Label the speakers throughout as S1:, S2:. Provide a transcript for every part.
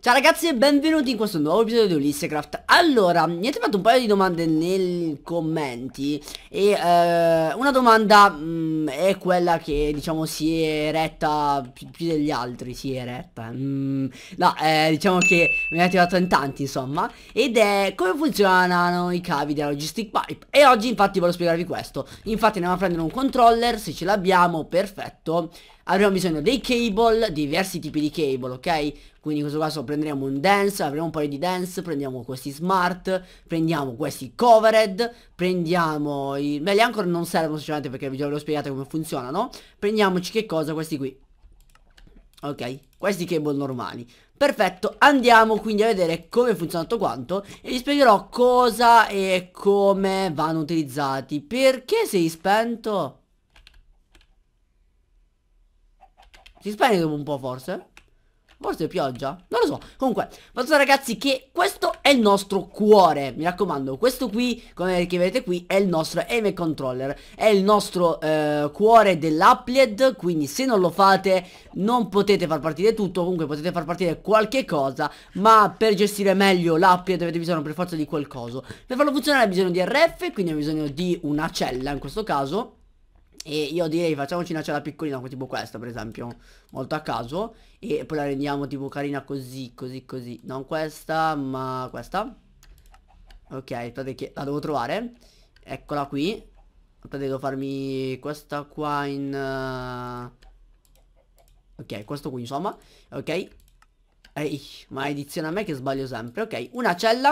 S1: Ciao ragazzi e benvenuti in questo nuovo episodio di Ulisse Craft allora, mi avete fatto un paio di domande nei commenti e eh, una domanda mh, mm, è quella che diciamo si è retta più, più degli altri, si è retta. Mm, no, eh, diciamo che mi avete fatto in tanti insomma, ed è come funzionano i cavi della logistic pipe. E oggi infatti voglio spiegarvi questo. Infatti andiamo a prendere un controller, se ce l'abbiamo, perfetto avremo bisogno dei cable, diversi tipi di cable, ok? Quindi in questo caso prenderemo un dance, avremo un paio di dance, prendiamo questi smart, prendiamo questi covered, prendiamo i... Beh, gli anchor non servono sinceramente perché vi avevo spiegato come funzionano. Prendiamoci che cosa? Questi qui. Ok, questi cable normali. Perfetto, andiamo quindi a vedere come funziona tutto quanto e vi spiegherò cosa e come vanno utilizzati. Perché sei spento? Si spegne dopo un po' forse Forse pioggia? Non lo so Comunque Basta ragazzi che questo è il nostro cuore Mi raccomando Questo qui Come che vedete qui È il nostro aim controller È il nostro eh, cuore dell'Applied Quindi se non lo fate Non potete far partire tutto Comunque potete far partire qualche cosa Ma per gestire meglio l'Applied Avete bisogno per forza di qualcosa Per farlo funzionare ha bisogno di RF Quindi ha bisogno di una cella in questo caso e io direi facciamoci una cella piccolina tipo questa per esempio Molto a caso E poi la rendiamo tipo carina così così così Non questa ma questa Ok aspettate che la devo trovare Eccola qui Aspettate devo farmi questa qua in uh... Ok questo qui insomma Ok Ehi, maledizione a me che sbaglio sempre. Ok, una cella.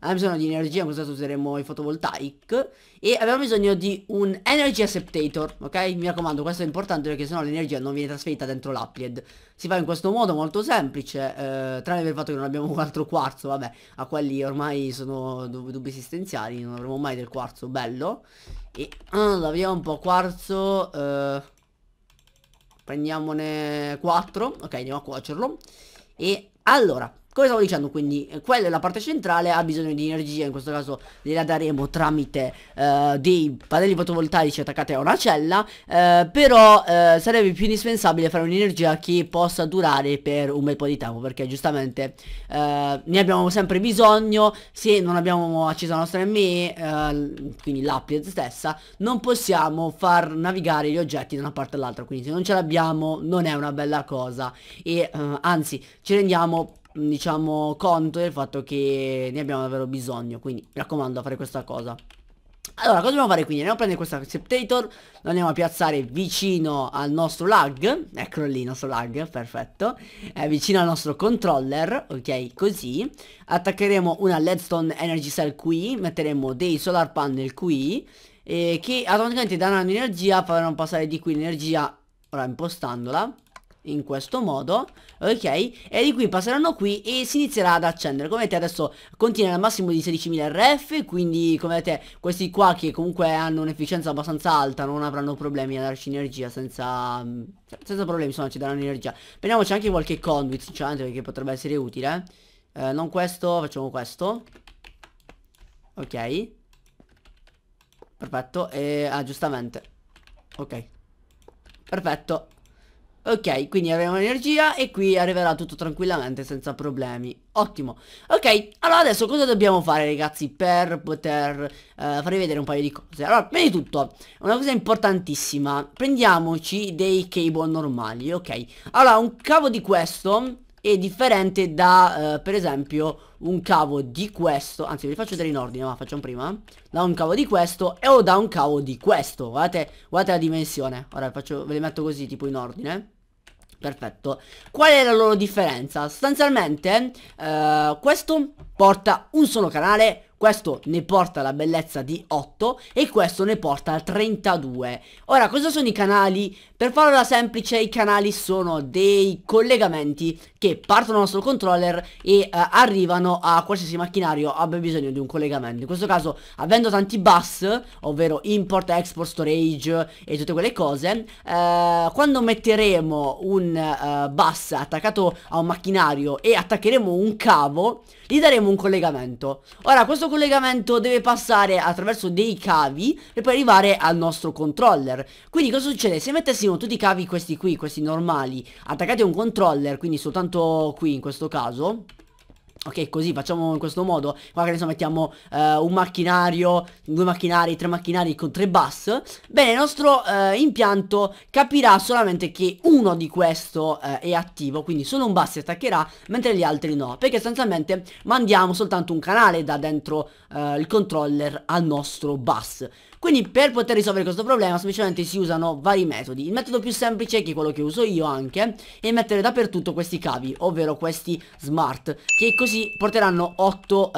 S1: Abbiamo bisogno di energia, in questo caso useremo i fotovoltaic E abbiamo bisogno di un energy acceptator, ok? Mi raccomando, questo è importante perché sennò l'energia non viene trasferita dentro l'applied. Si fa in questo modo molto semplice, eh, tranne per il fatto che non abbiamo un altro quarzo, vabbè, a quelli ormai sono dub dubbi esistenziali, non avremo mai del quarzo, bello. E allora, vediamo un po' quarzo... Eh, prendiamone 4, ok, andiamo a cuocerlo. E allora, come stavo dicendo quindi eh, quella è la parte centrale ha bisogno di energia in questo caso gliela daremo tramite uh, dei pannelli fotovoltaici attaccati a una cella uh, Però uh, sarebbe più indispensabile fare un'energia che possa durare per un bel po' di tempo Perché giustamente ne abbiamo sempre bisogno Se non abbiamo acceso la nostra ME quindi l'app stessa Non possiamo far navigare gli oggetti da una parte all'altra Quindi se non ce l'abbiamo non è una bella cosa E anzi ci rendiamo diciamo conto del fatto che ne abbiamo davvero bisogno quindi mi raccomando a fare questa cosa allora, cosa dobbiamo fare quindi? Andiamo a prendere questa acceptator, lo andiamo a piazzare vicino al nostro lag, eccolo lì il nostro lag, perfetto, eh, vicino al nostro controller, ok, così, attaccheremo una leadstone energy cell qui, metteremo dei solar panel qui, e eh, che automaticamente daranno energia, faranno passare di qui l'energia, ora impostandola, in questo modo Ok e di qui passeranno qui e si inizierà ad accendere Come vedete adesso contiene al massimo di 16.000 RF Quindi come vedete questi qua che comunque hanno un'efficienza abbastanza alta Non avranno problemi a darci energia senza, senza problemi insomma ci daranno energia Prendiamoci anche qualche conduit sinceramente perché potrebbe essere utile eh, eh Non questo facciamo questo Ok Perfetto e ah giustamente Ok Perfetto Ok, quindi avremo energia e qui arriverà tutto tranquillamente senza problemi. Ottimo. Ok, allora adesso cosa dobbiamo fare ragazzi per poter eh, farvi vedere un paio di cose? Allora, prima di tutto, una cosa importantissima, prendiamoci dei cable normali, ok? Allora, un cavo di questo è differente da, eh, per esempio, un cavo di questo Anzi vi faccio vedere in ordine ma facciamo prima Da un cavo di questo e o da un cavo di questo Guardate, guardate la dimensione Ora faccio, ve le metto così tipo in ordine Perfetto. Qual è la loro differenza? Sostanzialmente eh, questo porta un solo canale questo ne porta la bellezza di 8 e questo ne porta al 32. Ora, cosa sono i canali? Per farla semplice, i canali sono dei collegamenti che partono dal nostro controller e eh, arrivano a qualsiasi macchinario abbia bisogno di un collegamento. In questo caso, avendo tanti bus, ovvero import, export, storage e tutte quelle cose, eh, quando metteremo un eh, bus attaccato a un macchinario e attaccheremo un cavo, gli daremo un collegamento. Ora, questo collegamento deve passare attraverso dei cavi e poi arrivare al nostro controller. Quindi cosa succede? Se mettessimo tutti i cavi questi qui, questi normali, attaccati a un controller, quindi soltanto qui in questo caso, Ok, così facciamo in questo modo. Qua che adesso mettiamo eh, un macchinario, due macchinari, tre macchinari con tre bus. Bene, il nostro eh, impianto capirà solamente che uno di questo eh, è attivo, quindi solo un bus si attaccherà, mentre gli altri no. Perché sostanzialmente mandiamo soltanto un canale da dentro eh, il controller al nostro bus. Quindi per poter risolvere questo problema semplicemente si usano vari metodi. Il metodo più semplice, che è quello che uso io anche, è mettere dappertutto questi cavi, ovvero questi smart, che così porteranno 8 eh,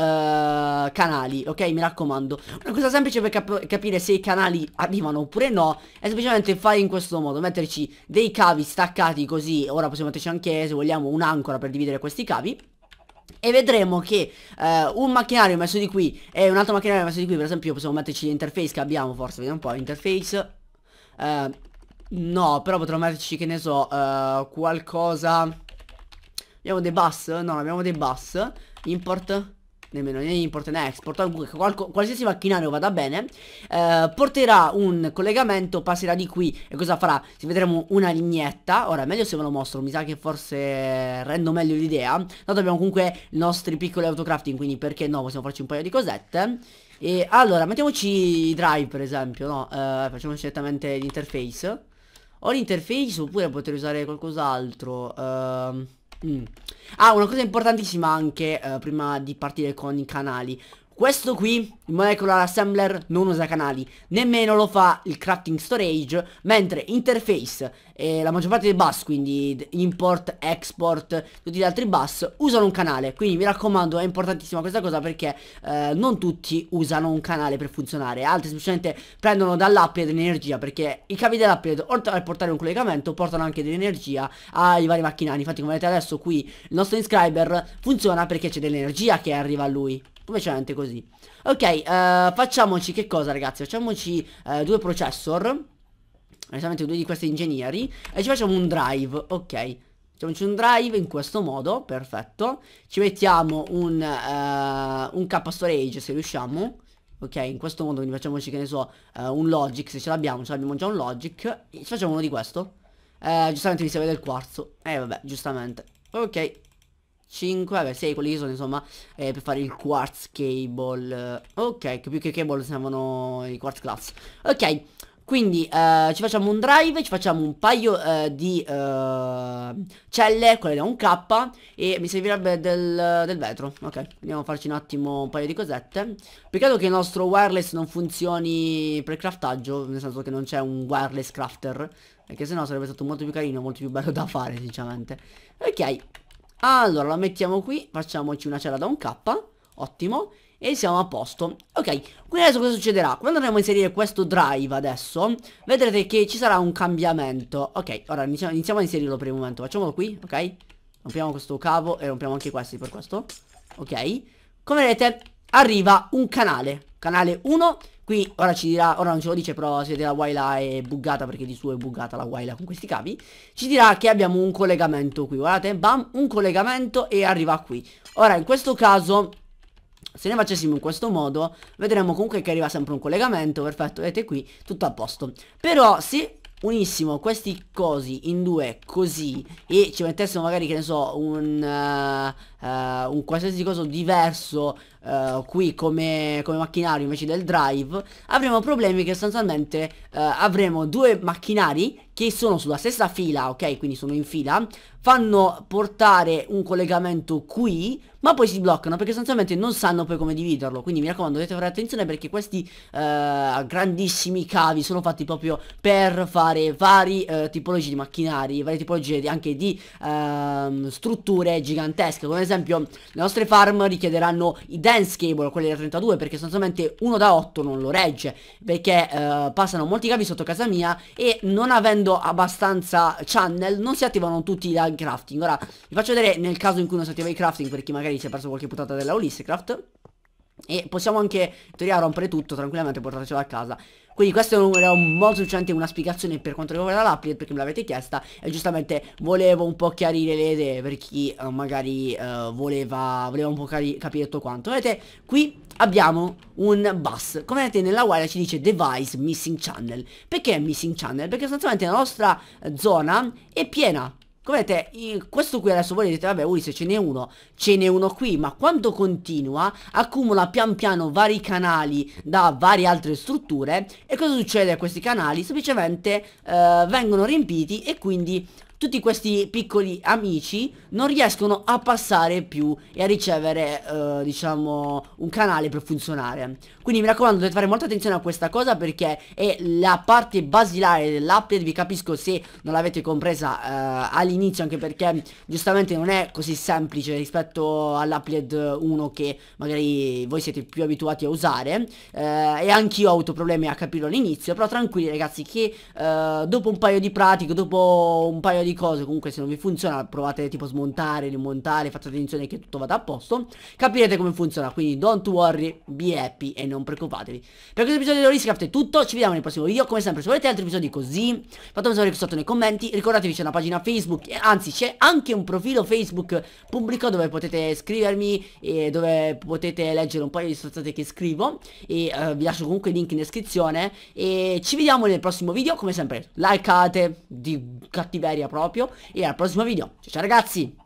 S1: canali, ok? Mi raccomando. Una cosa semplice per cap capire se i canali arrivano oppure no, è semplicemente fare in questo modo, metterci dei cavi staccati così, ora possiamo metterci anche se vogliamo un'ancora per dividere questi cavi e vedremo che eh, un macchinario messo di qui e un altro macchinario messo di qui, per esempio possiamo metterci l'interface che abbiamo forse, vediamo un po', interface. Eh, no, però potremmo metterci, che ne so, eh, qualcosa... Abbiamo dei bus? No, abbiamo dei bus. Import nemmeno né import né export, qualsiasi macchinario vada bene, eh, porterà un collegamento, passerà di qui e cosa farà? Si vedremo una lignetta, ora è meglio se ve lo mostro, mi sa che forse rendo meglio l'idea, tanto abbiamo comunque i nostri piccoli autocrafting, quindi perché no, possiamo farci un paio di cosette. E allora, mettiamoci i drive per esempio, no? Eh, facciamoci certamente l'interface. o l'interface oppure potrei usare qualcos'altro. Ehm... Mm. Ah, una cosa importantissima anche eh, prima di partire con i canali. Questo qui, il Molecular Assembler, non usa canali, nemmeno lo fa il Crafting Storage, mentre Interface e la maggior parte dei bus, quindi import, export, tutti gli altri bus, usano un canale. Quindi mi raccomando, è importantissima questa cosa perché eh, non tutti usano un canale per funzionare, altri semplicemente prendono dall'upgrade energia perché i cavi dell'upgrade, oltre a portare un collegamento, portano anche dell'energia ai vari macchinari. Infatti, come vedete adesso qui, il nostro inscriber funziona perché c'è dell'energia che arriva a lui. Semplicemente così Ok, eh, facciamoci che cosa ragazzi? Facciamoci eh, due processor Esattamente due di questi ingegneri E ci facciamo un drive, ok Facciamoci un drive in questo modo, perfetto Ci mettiamo un, uh, un K storage se riusciamo Ok, in questo modo quindi facciamoci che ne so uh, Un logic se ce l'abbiamo, ce l'abbiamo già un logic Ci facciamo uno di questo uh, Giustamente mi serve del quarzo Eh vabbè, giustamente Ok 5, vabbè 6 quelli sono insomma eh, per fare il quartz cable Ok, più che cable servono i quartz glass Ok, quindi eh, ci facciamo un drive, ci facciamo un paio eh, di eh, celle, quelle da un K E mi servirebbe del, del, vetro Ok, andiamo a farci un attimo un paio di cosette Peccato che il nostro wireless non funzioni per craftaggio Nel senso che non c'è un wireless crafter Perché sennò sarebbe stato molto più carino, molto più bello da fare sinceramente Ok allora la mettiamo qui Facciamoci una cella da un K Ottimo e siamo a posto Ok, quindi adesso cosa succederà? Quando andremo a inserire questo drive adesso Vedrete che ci sarà un cambiamento Ok, ora iniziamo, iniziamo a inserirlo per il momento Facciamolo qui, ok? Rompiamo questo cavo e rompiamo anche questi per questo Ok Come vedete arriva un canale Canale 1 Qui ora ci dirà, ora non ce lo dice però se la Waila è buggata perché di suo è buggata la Waila con questi cavi Ci dirà che abbiamo un collegamento qui, guardate, bam, un collegamento e arriva qui Ora in questo caso se ne facessimo in questo modo vedremo comunque che arriva sempre un collegamento, perfetto, vedete qui, tutto a posto Però se unissimo questi cosi in due così e ci mettessimo magari che ne so un, uh, uh, un qualsiasi cosa diverso eh, qui come, come, macchinario invece del drive avremo problemi che sostanzialmente uh, avremo due macchinari che sono sulla stessa fila ok quindi sono in fila fanno portare un collegamento qui ma poi si bloccano perché sostanzialmente non sanno poi come dividerlo quindi mi raccomando dovete fare attenzione perché questi eh, grandissimi cavi sono fatti proprio per fare vari eh, tipologie di macchinari varie tipologie di, anche di eh, strutture gigantesche come ad esempio le nostre farm richiederanno i dance cable, quelle da 32, perché sostanzialmente uno da 8 non lo regge, perché eh, passano molti cavi sotto casa mia e non avendo abbastanza channel non si attivano tutti i crafting. Ora vi faccio vedere nel caso in cui non si attiva i crafting per chi magari si è perso qualche puntata della Ulisse Craft. E possiamo anche, in teoria, rompere tutto tranquillamente e portarcelo a casa. Quindi questo era un modo sufficiente, una spiegazione per quanto riguarda l'applet perché me l'avete chiesta e giustamente volevo un po' chiarire le idee per chi uh, magari uh, voleva, voleva un po' capire tutto quanto. Vedete, qui abbiamo un bus. Come vedete nella wire ci dice device missing channel. Perché missing channel? Perché sostanzialmente la nostra zona è piena come vedete, questo qui adesso voi dite, vabbè, ui, se ce n'è uno, ce n'è uno qui, ma quando continua, accumula pian piano vari canali da varie altre strutture, e cosa succede a questi canali? Semplicemente eh, vengono riempiti e quindi tutti questi piccoli amici non riescono a passare più e a ricevere, eh, diciamo, un canale per funzionare. Quindi mi raccomando, dovete fare molta attenzione a questa cosa perché è la parte basilare dell'update, vi capisco se non l'avete compresa eh, all'inizio, anche perché giustamente non è così semplice rispetto all'update 1 che magari voi siete più abituati a usare, eh, e anch'io ho avuto problemi a capirlo all'inizio, però tranquilli ragazzi che eh, dopo un paio di pratiche, dopo un paio di di cose comunque se non vi funziona provate tipo smontare, rimontare, fate attenzione che tutto vada a posto, capirete come funziona, quindi don't worry, be happy e non preoccupatevi. Per questo episodio di Loriscraft è tutto, ci vediamo nel prossimo video, come sempre se volete altri episodi così, fatemi sapere sotto nei commenti, ricordatevi c'è una pagina Facebook, anzi c'è anche un profilo Facebook pubblico dove potete scrivermi e dove potete leggere un paio di stronzate che scrivo e uh, vi lascio comunque il link in descrizione e ci vediamo nel prossimo video, come sempre, likeate di cattiveria proprio proprio e al prossimo video. Ciao, ciao ragazzi!